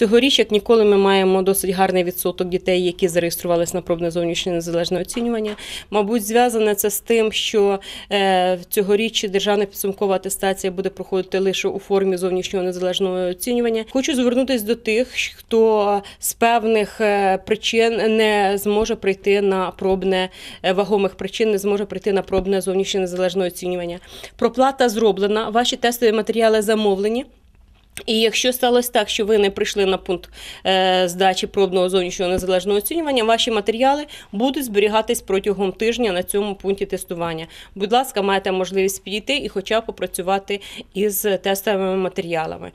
Цьогоріч, як ніколи, ми маємо досить гарний відсоток дітей, які зареєструвалися на пробне зовнішнє незалежне оцінювання. Мабуть, зв'язане це з тим, що е, цьогоріч державна підсумкова атестація буде проходити лише у формі зовнішнього незалежного оцінювання. Хочу звернутися до тих, хто з певних е, причин не зможе прийти на пробне е, вагомих причин, не зможе прийти на пробне зовнішнє незалежне оцінювання. Проплата зроблена. Ваші тестові матеріали замовлені. І якщо сталося так, що ви не прийшли на пункт е, здачі пробного зовнішнього незалежного оцінювання, ваші матеріали будуть зберігатись протягом тижня на цьому пункті тестування. Будь ласка, маєте можливість підійти і, хоча б попрацювати із тестовими матеріалами.